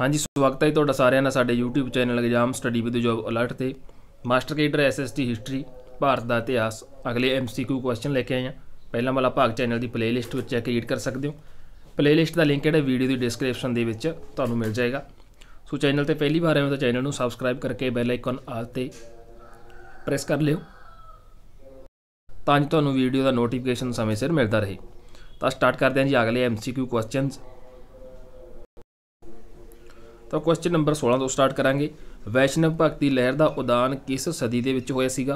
ਹਾਂਜੀ ਸਵਾਗਤ ਹੈ ਤੁਹਾਡਾ ਸਾਰਿਆਂ ਦਾ ਸਾਡੇ YouTube channel exam study with job alert ਤੇ master cadre SST history Bharat ਦਾ ਇਤਿਹਾਸ ਅਗਲੇ MCQ ਕੁਐਸਚਨ ਲੈ ਕੇ ਆਏ ਆ ਪਹਿਲਾਂ ਵਾਲਾ ਭਾਗ ਚੈਨਲ ਦੀ ਪਲੇਲਿਸਟ ਵਿੱਚ ਚੈੱਕ ਰੀਡ ਕਰ ਸਕਦੇ ਹੋ ਪਲੇਲਿਸਟ ਦਾ ਲਿੰਕ ਇਹਦੇ ਵੀਡੀਓ ਦੀ ਡਿਸਕ੍ਰਿਪਸ਼ਨ ਦੇ ਵਿੱਚ ਤੁਹਾਨੂੰ ਮਿਲ ਜਾਏਗਾ ਸੋ ਚੈਨਲ ਤੇ ਪਹਿਲੀ ਵਾਰ ਆਏ ਹੋ ਤਾਂ ਚੈਨਲ ਨੂੰ ਸਬਸਕ੍ਰਾਈਬ ਕਰਕੇ ਬੈਲ ਆਈਕਨ ਆਲ ਤੇ ਪ੍ਰੈਸ ਕਰ ਲਿਓ ਤਾਂ ਜੋ ਤੁਹਾਨੂੰ ਵੀਡੀਓ ਦਾ ਨੋਟੀਫਿਕੇਸ਼ਨ ਸਮੇਂ ਸਿਰ ਮਿਲਦਾ ਰਹੇ ਤਾਂ ਸਟਾਰਟ ਕਰਦੇ ਹਾਂ ਜੀ ਅਗਲੇ MCQ ਕੁਐਸਚਨਸ ਤਾਂ ਕੁਐਸਚਨ ਨੰਬਰ 16 ਤੋਂ ਸਟਾਰਟ ਕਰਾਂਗੇ ਵੈਸ਼ਨਵ ਭਗਤੀ ਲਹਿਰ ਦਾ ਉਦਾਨ ਕਿਸ ਸਦੀ ਦੇ ਵਿੱਚ ਹੋਇਆ ਸੀਗਾ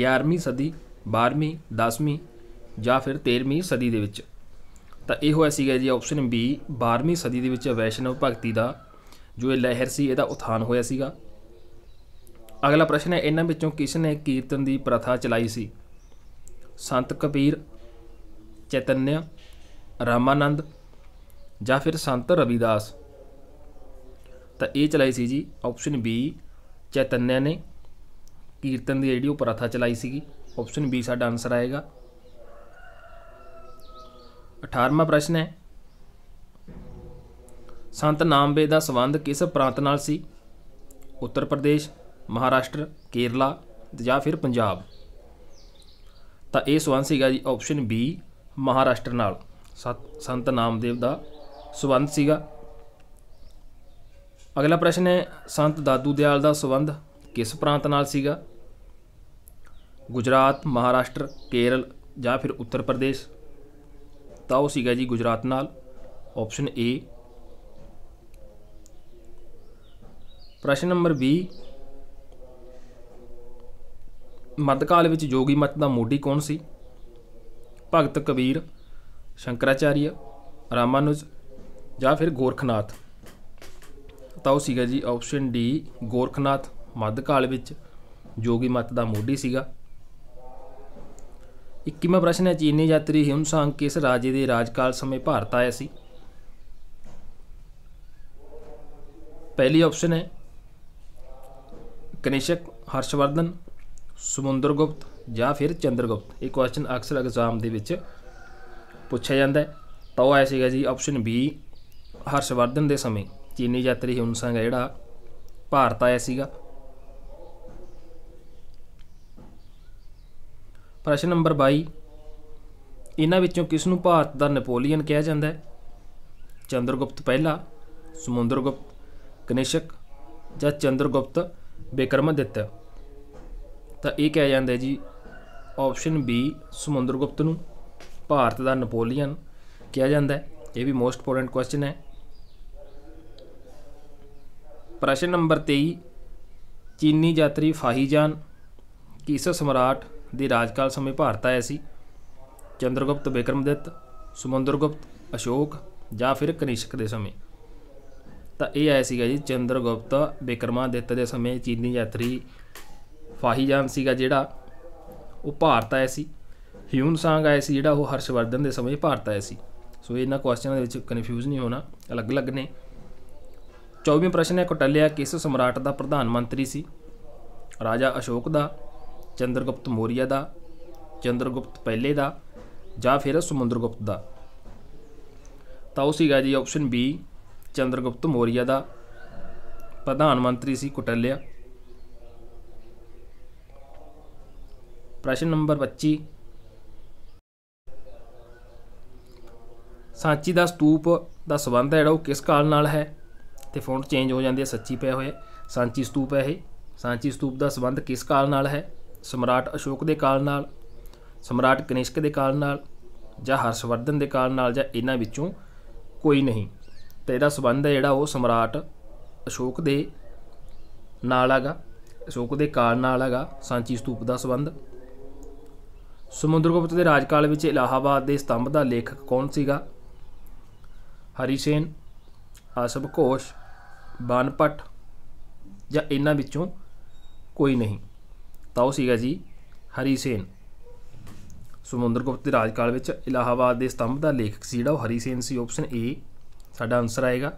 11ਵੀਂ ਸਦੀ 12ਵੀਂ 10ਵੀਂ ਜਾਂ ਫਿਰ 13ਵੀਂ ਸਦੀ ਦੇ ਵਿੱਚ ਤਾਂ ਇਹ ਹੋਇਆ ਸੀਗਾ ਜੀ ਆਪਸ਼ਨ ਬੀ 12ਵੀਂ ਸਦੀ ਦੇ ਵਿੱਚ ਵੈਸ਼ਨਵ ਭਗਤੀ ਦਾ ਜੋ ਇਹ ਲਹਿਰ ਸੀ ਇਹਦਾ ਉਥਾਨ ਹੋਇਆ ਸੀਗਾ ਅਗਲਾ ਪ੍ਰਸ਼ਨ ਹੈ ਇਹਨਾਂ ਵਿੱਚੋਂ ਕਿਸ ਨੇ ਕੀਰਤਨ ਦੀ ਪ੍ਰਥਾ ਚਲਾਈ ਸੀ ਸੰਤ ਕਬੀਰ ਚੈਤਨਯ ਰਾਮਾਨੰਦ ਜਾਂ ਫਿਰ ਸੰਤ ਰਵਿਦਾਸ ਤਾਂ ਇਹ ਚਲਾਈ ਸੀ ਜੀ ਆਪਸ਼ਨ ਬੀ ਚੈਤਨਿਆ ਨੇ ਕੀਰਤਨ ਦੀ ਜਿਹੜੀ ਉਹ ਪ੍ਰਥਾ ਚਲਾਈ ਸੀਗੀ ਆਪਸ਼ਨ ਬੀ ਸਾਡਾ ਆਨਸਰ ਆਏਗਾ 18ਵਾਂ ਪ੍ਰਸ਼ਨ ਹੈ ਸੰਤ ਨਾਮਵੇ ਦਾ ਸਬੰਧ ਕਿਸ ਪ੍ਰਾਂਤ ਨਾਲ ਸੀ ਉੱਤਰ ਪ੍ਰਦੇਸ਼ ਮਹਾਰਾਸ਼ਟਰ ਕੇਰਲਾ ਜਾਂ ਫਿਰ ਪੰਜਾਬ ਤਾਂ ਇਹ ਸਵਨ ਸੀਗਾ ਜੀ ਆਪਸ਼ਨ ਬੀ ਮਹਾਰਾਸ਼ਟਰ ਨਾਲ ਸੰਤ ਨਾਮਦੇਵ ਦਾ ਸਬੰਧ ਸੀਗਾ ਅਗਲਾ ਪ੍ਰਸ਼ਨ ਹੈ ਸੰਤ ਦਾਦੂ ਦਿਆਲ ਦਾ ਸਬੰਧ ਕਿਸ ਪ੍ਰਾਂਤ ਨਾਲ ਸੀਗਾ ਗੁਜਰਾਤ ਮਹਾਰਾਸ਼ਟਰ ਕੇਰਲ ਜਾਂ ਫਿਰ ਉੱਤਰ ਪ੍ਰਦੇਸ਼ ਤਾਂ ਉਹ ਸੀਗਾ ਜੀ ਗੁਜਰਾਤ ਨਾਲ ਆਪਸ਼ਨ A ਪ੍ਰਸ਼ਨ ਨੰਬਰ 20 ਮੱਧਕਾਲ ਵਿੱਚ ਜੋਗੀ ਮਤ ਦਾ ਮੋਢੀ ਕੌਣ ਸੀ ਭਗਤ ਕਬੀਰ ਸ਼ੰਕਰਾਚਾਰੀਆ ਰਾਮਾਨੁਜ ਜਾਂ ਫਿਰ ਗੋਰਖਨਾਥ ਤਾਂ ਉਹ ਸੀਗਾ ਜੀ ਆਪਸ਼ਨ ਡੀ ਗੋਰਖਨਾਥ ਮੱਧਕਾਲ ਵਿੱਚ ਜੋਗੀ ਮਤ ਦਾ ਮੋਢੀ ਸੀਗਾ 21ਵਾਂ ਪ੍ਰਸ਼ਨ ਹੈ ਚੀਨੀ ਯਾਤਰੀ ਹਿਉਨਸਾਂਗ ਕਿਸ ਰਾਜੇ ਦੇ ਰਾਜਕਾਲ ਸਮੇਂ ਭਾਰਤ ਆਇਆ ਸੀ ਪਹਿਲੀ ਆਪਸ਼ਨ ਹੈ ਕਨਿਸ਼ਕ ਹਰਸ਼ਵਰਧਨ ਸਮੁੰਦਰਗੁਪਤ ਜਾਂ ਫਿਰ ਚੰਦਰਗੁਪਤ ਇਹ ਕੁਐਸਚਨ ਅਕਸਰ ਐਗਜ਼ਾਮ ਦੇ ਵਿੱਚ ਪੁੱਛਿਆ ਜਾਂਦਾ ਹੈ ਤਾਂ ਉਹ ਆਇਆ ਸੀਗਾ ਜੀ ਆਪਸ਼ਨ ਬੀ ਹਰਸ਼ਵਰਧਨ ਦੇ ਸਮੇਂ ਚੀਨੀ ਯਾਤਰੀ ਹਿਊਨਸੰਗ ਸੰਗ ਜਿਹੜਾ ਭਾਰਤ ਆਇਆ ਸੀਗਾ ਪ੍ਰਸ਼ਨ ਨੰਬਰ 22 ਇਹਨਾਂ ਵਿੱਚੋਂ ਕਿਸ ਨੂੰ ਭਾਰਤ ਦਾ ਨੈਪੋਲੀਅਨ ਕਿਹਾ ਜਾਂਦਾ ਹੈ ਚੰਦਰਗੁਪਤ ਪਹਿਲਾ ਸਮੁੰਦਰਗੁਪਤ ਕਨਿਸ਼ਕ ਜਾਂ ਚੰਦਰਗੁਪਤ ਬਿਕਰਮਾਦਿੱਤਿਆ ਤਾਂ ਇਹ ਕਿਹਾ ਜਾਂਦਾ ਜੀ ਆਪਸ਼ਨ ਬੀ ਸਮੁੰਦਰਗੁਪਤ ਨੂੰ ਭਾਰਤ ਦਾ ਨੈਪੋਲੀਅਨ ਕਿਹਾ ਜਾਂਦਾ ਹੈ ਇਹ ਵੀ ਮੋਸਟ ਇੰਪੋਰਟੈਂਟ ਕੁਐਸਚਨ ਹੈ ਪ੍ਰਸ਼ਨ ਨੰਬਰ 23 ਚੀਨੀ ਯਾਤਰੀ ਫਾਹੀਜਾਨ ਕਿਸ ਸਮਰਾਟ ਦੇ ਰਾਜਕਾਲ ਸਮੇਂ ਭਾਰਤ ਆਇਆ ਸੀ ਚੰਦਰਗੁਪਤ ਵਿਕਰਮਦਿੱਤ ਸਮੁੰਦਰਗੁਪਤ ਅਸ਼ੋਕ ਜਾਂ ਫਿਰ ਕਨਿਸ਼ਕ ਦੇ ਸਮੇਂ ਤਾਂ ਇਹ ਆਇਆ ਸੀਗਾ ਜੀ ਚੰਦਰਗੁਪਤ ਵਿਕਰਮਾਦਿੱਤ ਦੇ ਸਮੇਂ ਚੀਨੀ ਯਾਤਰੀ ਫਾਹੀਜਾਨ ਸੀਗਾ ਜਿਹੜਾ ਉਹ ਭਾਰਤ ਆਇਆ ਸੀ ਹਿਊਨ ਸਾਂਗ ਆਇਆ ਸੀ ਜਿਹੜਾ ਉਹ ਹਰਸ਼ਵਰਧਨ ਦੇ ਸਮੇਂ ਭਾਰਤ ਆਇਆ ਸੀ ਸੋ ਇਹਨਾਂ ਕੁਐਸਚਨਾਂ ਦੇ ਵਿੱਚ ਕਨਫਿਊਜ਼ ਨਹੀਂ ਹੋਣਾ ਅਲੱਗ-ਅਲੱਗ ਨੇ 24ਵਾਂ ਪ੍ਰਸ਼ਨ ਹੈ ਕੋਟਲਿਆ ਕਿਸ ਸਮਰਾਟ ਦਾ ਪ੍ਰਧਾਨ ਮੰਤਰੀ ਸੀ ਰਾਜਾ ਅਸ਼ੋਕ ਦਾ ਚੰਦਰਗੁਪਤ ਮੌਰੀਆ ਦਾ ਚੰਦਰਗੁਪਤ ਪਹਿਲੇ ਦਾ ਜਾਂ ਫਿਰ ਸਮੁੰਦਰਗੁਪਤ ਦਾ ਤਾਂ ਉਹ ਸੀਗਾ ਜੀ ਆਪਸ਼ਨ ਬੀ ਚੰਦਰਗੁਪਤ ਮੌਰੀਆ ਦਾ ਪ੍ਰਧਾਨ ਮੰਤਰੀ ਸੀ ਕੋਟਲਿਆ ਪ੍ਰਸ਼ਨ ਨੰਬਰ 25 ਸਾਂਚੀ ਦਾ ਸਤੂਪ ਦਾ ਸਬੰਧ ਹੈ ਜਿਹੜਾ ਉਹ ਕਿਸ ਕਾਲ ਨਾਲ ਹੈ ਤੇ ਫੌਂਟ ਚੇਂਜ ਹੋ ਜਾਂਦੇ ਸੱਚੀ ਪਿਆ ਹੋਇਆ ਸਾਂਚੀ ਸਤੂਪ ਹੈ ਇਹ ਸਾਂਚੀ ਸਤੂਪ ਦਾ ਸਬੰਧ ਕਿਸ ਕਾਲ ਨਾਲ ਹੈ ਸਮਰਾਟ ਅਸ਼ੋਕ ਦੇ ਕਾਲ ਨਾਲ ਸਮਰਾਟ ਕਨਿਸ਼ਕ ਦੇ ਕਾਲ ਨਾਲ ਜਾਂ ਹਰਸ਼ਵਰਧਨ ਦੇ ਕਾਲ ਨਾਲ ਜਾਂ ਇਹਨਾਂ ਵਿੱਚੋਂ ਕੋਈ ਨਹੀਂ ਤੇ ਇਹਦਾ ਸਬੰਧ ਹੈ ਜਿਹੜਾ ਉਹ ਸਮਰਾਟ ਅਸ਼ੋਕ ਦੇ ਨਾਲ ਹੈਗਾ ਅਸ਼ੋਕ ਦੇ ਕਾਲ ਨਾਲ ਹੈਗਾ ਸਾਂਚੀ ਸਤੂਪ ਦਾ ਸਬੰਧ ਸਮੁੰਦਰਗੁਪਤ ਦੇ ਰਾਜਕਾਲ ਵਿੱਚ ਇਲਾਹਾਬਾਦ ਦੇ ਸਤੰਭ ਦਾ ਲੇਖਕ ਕੌਣ ਸੀਗਾ ਹਰੀਸੇਨ ਆਸਬ ਘੋਸ਼ ਬਾਨਪਟ ਜਾਂ ਇਹਨਾਂ ਵਿੱਚੋਂ ਕੋਈ ਨਹੀਂ ਤਾਂ ਉਹ ਸੀਗਾ ਜੀ ਹਰੀ ਸੇਨ ਗੁਪਤ ਦੇ ਰਾਜਕਾਲ ਵਿੱਚ ਇਲਾਹਾਬਾਦ ਦੇ ਸਤੰਭ ਦਾ ਲੇਖਕ ਸੀ ਜਿਹੜਾ ਉਹ ਹਰੀ ਸੇਨ ਸੀ ਆਪਸ਼ਨ ਏ ਸਾਡਾ ਆਨਸਰ ਆਏਗਾ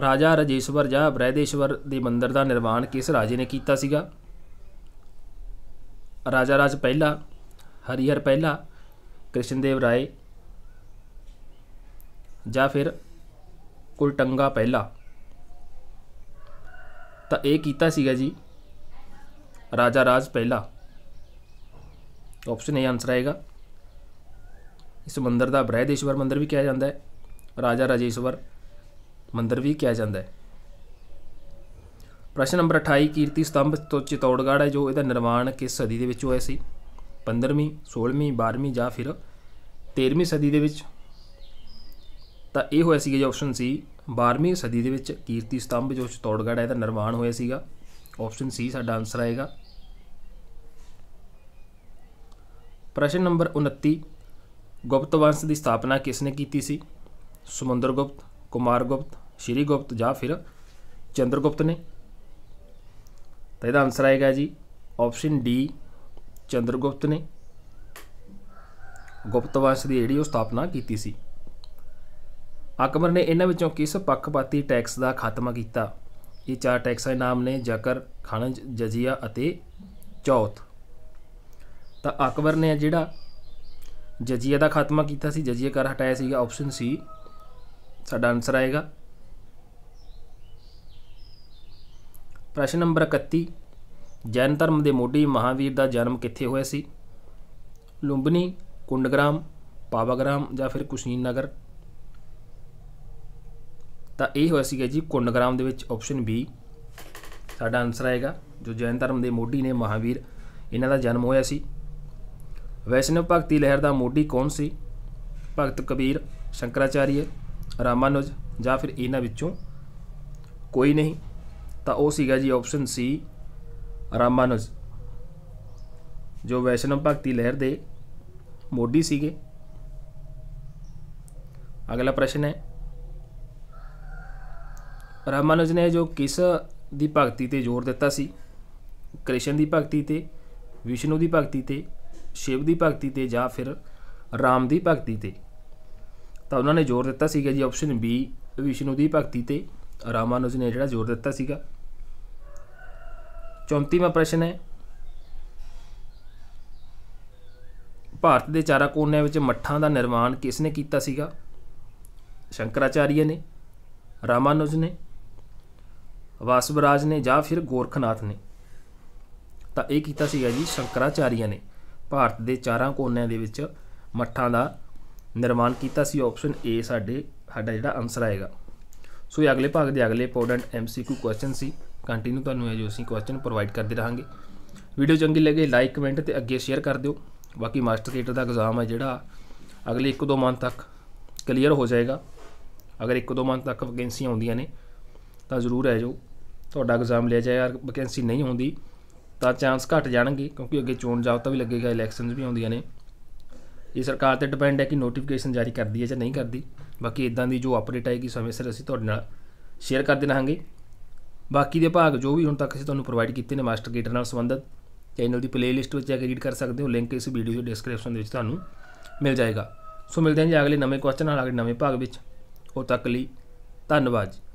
ਰਾਜਾ ਰਜੇਸ਼ਵਰ ਜਾਂ ਬ੍ਰਹਦੇਸ਼ਵਰ ਦੇ ਮੰਦਿਰ ਦਾ ਨਿਰਮਾਣ ਕਿਸ ਰਾਜੇ ਨੇ ਕੀਤਾ ਸੀਗਾ ਰਾਜਾ ਰਾਜ ਪਹਿਲਾ ਹਰੀਹਰ ਪਹਿਲਾ ਕ੍ਰਿਸ਼ਨਦੇਵ ਰਾਏ ਜਾਂ ਫਿਰ ਕੁਲਟੰਗਾ ਪਹਿਲਾ ਤਾਂ ਇਹ ਕੀਤਾ ਸੀਗਾ ਜੀ ਰਾਜਾ ਰਾਜ ਪਹਿਲਾ ਆਪਸ਼ਨ ਇਹ ਆਨਸਰ ਆਏਗਾ ਇਸ ਮੰਦਰ ਦਾ ਬ੍ਰਹਦੇਸ਼ਵਰ ਮੰਦਰ ਵੀ ਕਿਹਾ ਜਾਂਦਾ ਹੈ ਰਾਜਾ ਰਾਜੇਸ਼ਵਰ ਮੰਦਰ ਵੀ ਕਿਹਾ ਜਾਂਦਾ ਹੈ ਪ੍ਰਸ਼ਨ ਨੰਬਰ 28 ਕੀਰਤੀ ਸਤੰਭ ਤੋਂ ਚਿਤੌੜਗੜ੍ਹ ਹੈ ਜੋ ਇਹਦਾ ਨਿਰਮਾਣ ਕਿਸ ਸਦੀ ਦੇ ਵਿੱਚ ਹੋਇਆ ਸੀ 15ਵੀਂ 16ਵੀਂ 12ਵੀਂ ਜਾਂ ਫਿਰ 13ਵੀਂ ਸਦੀ ਦੇ ਵਿੱਚ ਤਾਂ ਇਹ ਹੋਇਆ ਸੀਗਾ ਜੀ ਆਪਸ਼ਨ ਸੀ 12ਵੀਂ ਸਦੀ ਦੇ ਵਿੱਚ ਕੀਰਤੀ ਸਤੰਭ ਜੋ ਚਿਤੌੜਗੜ੍ਹ ਹੈ ਦਾ ਨਿਰਮਾਣ ਹੋਇਆ ਸੀਗਾ ਆਪਸ਼ਨ ਸੀ ਸਾਡਾ ਆਨਸਰ ਆਏਗਾ ਪ੍ਰਸ਼ਨ ਨੰਬਰ 29 ਗੁਪਤ ਵੰਸ਼ ਦੀ ਸਥਾਪਨਾ ਕਿਸ ਨੇ ਕੀਤੀ ਸੀ ਸੁਮੰਦਰ ਗੁਪਤ ਕੁਮਾਰ ਗੁਪਤ ਸ਼੍ਰੀ ਗੁਪਤ ਜਾਂ ਫਿਰ ਚੰਦਰ ਗੁਪਤ ਨੇ ਤਾਂ ਇਹਦਾ ਆਨਸਰ ਆਏਗਾ ਜੀ ਆਪਸ਼ਨ ਡੀ ਚੰਦਰ ਗੁਪਤ ਨੇ ਗੁਪਤ ਵੰਸ਼ ਦੀ ਜਿਹੜੀ ਉਹ ਸਥਾਪਨਾ ਕੀਤੀ ਸੀ ਅਕਬਰ ਨੇ ਇਹਨਾਂ ਵਿੱਚੋਂ ਕਿਸ ਪੱਖਪਾਤੀ ਟੈਕਸ ਦਾ ਖਾਤਮਾ ਕੀਤਾ ਇਹ ਚਾਰ ਟੈਕਸਾਂ ਦੇ ਨਾਮ ਨੇ ਜ਼ਕਰ ਖਣਜ ਜਜ਼ੀਆ ਅਤੇ ਚੌਥ ਤਾਂ ਅਕਬਰ ਨੇ ਜਿਹੜਾ ਜਜ਼ੀਆ ਦਾ ਖਾਤਮਾ ਕੀਤਾ ਸੀ ਜਜ਼ੀਆ ਕਰ ਹਟਾਇਆ ਸੀਗਾ ਆਪਸ਼ਨ ਸੀ ਸਾਡਾ ਆਨਸਰ ਆਏਗਾ ਪ੍ਰਸ਼ਨ ਨੰਬਰ 31 ਜੈਨ ਧਰਮ ਦੇ ਮੋਢੀ ਮਹਾਵੀਰ ਦਾ ਜਨਮ ਕਿੱਥੇ ਹੋਇਆ ਸੀ ਲੁੰਬਨੀ ਕੁੰਡਗ੍ਰਾਮ ਪਾਵਾਗ੍ਰਾਮ ਜਾਂ ਫਿਰ ਕੁਸ਼ੀਨ ਨਗਰ ਤਾਂ ਇਹ ਹੋਇਆ ਸੀਗਾ ਜੀ ਕੁੰਡਗ੍ਰਾਮ ਦੇ ਵਿੱਚ ਆਪਸ਼ਨ ਬੀ ਸਾਡਾ ਆਨਸਰ ਆਏਗਾ ਜੋ ਜੈਨ ਧਰਮ ਦੇ ਮੋਢੀ ਨੇ ਮਹਾਵੀਰ ਇਹਨਾਂ ਦਾ ਜਨਮ ਹੋਇਆ ਸੀ ਵੈਸ਼ਨਵ ਭਗਤੀ ਲਹਿਰ ਦਾ ਮੋਢੀ ਕੌਣ ਸੀ ਭਗਤ ਕਬੀਰ ਸ਼ੰਕਰਾਚਾਰੀ ਰਾਮਾਨੁਜ ਜਾਂ ਫਿਰ ਇਹਨਾਂ ਵਿੱਚੋਂ ਕੋਈ ਨਹੀਂ ਤਾਂ ਉਹ ਸੀਗਾ ਜੀ ਆਪਸ਼ਨ ਸੀ ਰਾਮਾਨੁਜ ਜੋ ਵੈਸ਼ਨਵ ਭਗਤੀ ਲਹਿਰ ਦੇ ਮੋਢੀ ਸੀਗੇ ਅਗਲਾ ਪ੍ਰਸ਼ਨ ਹੈ ਰਾਮਾਨੁਜ ਨੇ ਜੋ ਕਿਸ ਦੀ ਭਗਤੀ ਤੇ ਜ਼ੋਰ ਦਿੱਤਾ ਸੀ ਕ੍ਰਿਸ਼ਨ ਦੀ ਭਗਤੀ ਤੇ ਵਿਸ਼ਨੂੰ ਦੀ ਭਗਤੀ ਤੇ ਸ਼ਿਵ ਦੀ ਭਗਤੀ ਤੇ ਜਾਂ ਫਿਰ ਰਾਮ ਦੀ ਭਗਤੀ ਤੇ ਤਾਂ ਉਹਨਾਂ ਨੇ ਜ਼ੋਰ ਦਿੱਤਾ ਸੀਗਾ ਜੀ ਆਪਸ਼ਨ ਬੀ ਵਿਸ਼ਨੂੰ ਦੀ ਭਗਤੀ ਤੇ ਰਾਮਾਨੁਜ ਨੇ ਜਿਹੜਾ ਜ਼ੋਰ ਦਿੱਤਾ ਸੀਗਾ 34ਵਾਂ ਪ੍ਰਸ਼ਨ ਹੈ ਭਾਰਤ ਦੇ ਚਾਰਾ ਕੋਨਿਆਂ ਵਿੱਚ ਮੱਠਾਂ ਦਾ ਨਿਰਮਾਣ ਕਿਸ ਨੇ ਕੀਤਾ ਸੀਗਾ ਸ਼ੰਕਰਾਚਾਰੀਆ ਨੇ ਰਾਮਾਨੁਜ ਨੇ ਵਾਸਵਰਾਜ ਨੇ ਜਾਂ ਫਿਰ ਗੋਰਖਨਾਥ ਨੇ ਤਾਂ ਇਹ ਕੀਤਾ ਸੀਗਾ ਜੀ ਸ਼ੰਕਰਾਚਾਰੀਆ ਨੇ ਭਾਰਤ ਦੇ ਚਾਰਾਂ ਕੋਨਿਆਂ ਦੇ ਵਿੱਚ ਮੱਠਾਂ ਦਾ ਨਿਰਮਾਣ ਕੀਤਾ ਸੀ ਆਪਸ਼ਨ ਏ ਸਾਡੇ ਸਾਡਾ ਜਿਹੜਾ ਆਨਸਰ ਆਏਗਾ ਸੋ ਇਹ ਅਗਲੇ ਭਾਗ ਦੇ ਅਗਲੇ ਇੰਪੋਰਟੈਂਟ ਐਮਸੀਕਿਊ ਕੁਐਸਚਨ ਸੀ ਕੰਟੀਨਿਊ ਤੁਹਾਨੂੰ ਇਹ ਜੋ ਅਸੀਂ ਕੁਐਸਚਨ ਪ੍ਰੋਵਾਈਡ ਕਰਦੇ ਰਹਾਂਗੇ ਵੀਡੀਓ ਚੰਗੀ ਲੱਗੇ ਲਾਈਕ ਕਮੈਂਟ ਤੇ ਅੱਗੇ ਸ਼ੇਅਰ ਕਰ ਦਿਓ ਬਾਕੀ ਮਾਸਟਰ ਕੇਟਰ ਦਾ ਐਗਜ਼ਾਮ ਹੈ ਜਿਹੜਾ ਅਗਲੇ 1-2 ਮੰਥ ਤੱਕ ਕਲੀਅਰ ਹੋ ਜਾਏਗਾ ਅਗਰ 1-2 ਮੰਥ ਤੱਕ ਵੈਕੈਂਸੀਆਂ ਆਉਂਦੀਆਂ ਨੇ ਤਾਂ ਜ਼ਰੂਰ ਆ ਜਾਓ ਤੁਹਾਡਾ ਐਗਜ਼ਾਮ ਲਿਆ ਜਾਏ ਯਾਰ ਵੈਕੈਂਸੀ ਨਹੀਂ ਹੁੰਦੀ ਤਾਂ ਚਾਂਸ ਘਟ ਜਾਣਗੇ ਕਿਉਂਕਿ ਅੱਗੇ ਚੋਣ ਜਾਬਤਾ ਵੀ ਲੱਗੇਗਾ ਇਲੈਕਸ਼ਨਸ ਵੀ ਆਉਂਦੀਆਂ ਨੇ ਇਹ ਸਰਕਾਰ ਤੇ ਡਿਪੈਂਡ ਹੈ ਕਿ ਨੋਟੀਫਿਕੇਸ਼ਨ ਜਾਰੀ ਕਰਦੀ ਹੈ ਜਾਂ ਨਹੀਂ ਕਰਦੀ ਬਾਕੀ ਇਦਾਂ ਦੀ ਜੋ ਅਪਡੇਟ ਆਏਗੀ ਸਮੇਂ ਸਿਰ ਅਸੀਂ ਤੁਹਾਡੇ ਨਾਲ ਸ਼ੇਅਰ ਕਰ ਰਹਾਂਗੇ ਬਾਕੀ ਦੇ ਭਾਗ ਜੋ ਵੀ ਹੁਣ ਤੱਕ ਅਸੀਂ ਤੁਹਾਨੂੰ ਪ੍ਰੋਵਾਈਡ ਕੀਤੇ ਨੇ ਮਾਸਟਰ ਗੇਟਰ ਨਾਲ ਸੰਬੰਧਿਤ ਚੈਨਲ ਦੀ ਪਲੇਲਿਸਟ ਵਿੱਚ ਜਾ ਕੇ ਰੀਡ ਕਰ ਸਕਦੇ ਹੋ ਲਿੰਕ ਇਸ ਵੀਡੀਓ ਦੇ ਡਿਸਕ੍ਰਿਪਸ਼ਨ ਦੇ ਵਿੱਚ ਤੁਹਾਨੂੰ ਮਿਲ ਜਾਏਗਾ ਸੋ ਮਿਲਦੇ ਹਾਂ ਜੀ ਅਗਲੇ ਨਵੇਂ ਕੁਐਸਚਨ ਨਾਲ ਅਗਲੇ ਨਵੇਂ ਭਾਗ ਵਿੱਚ ਉਹ ਤੱਕ ਲਈ ਧੰਨਵਾਦ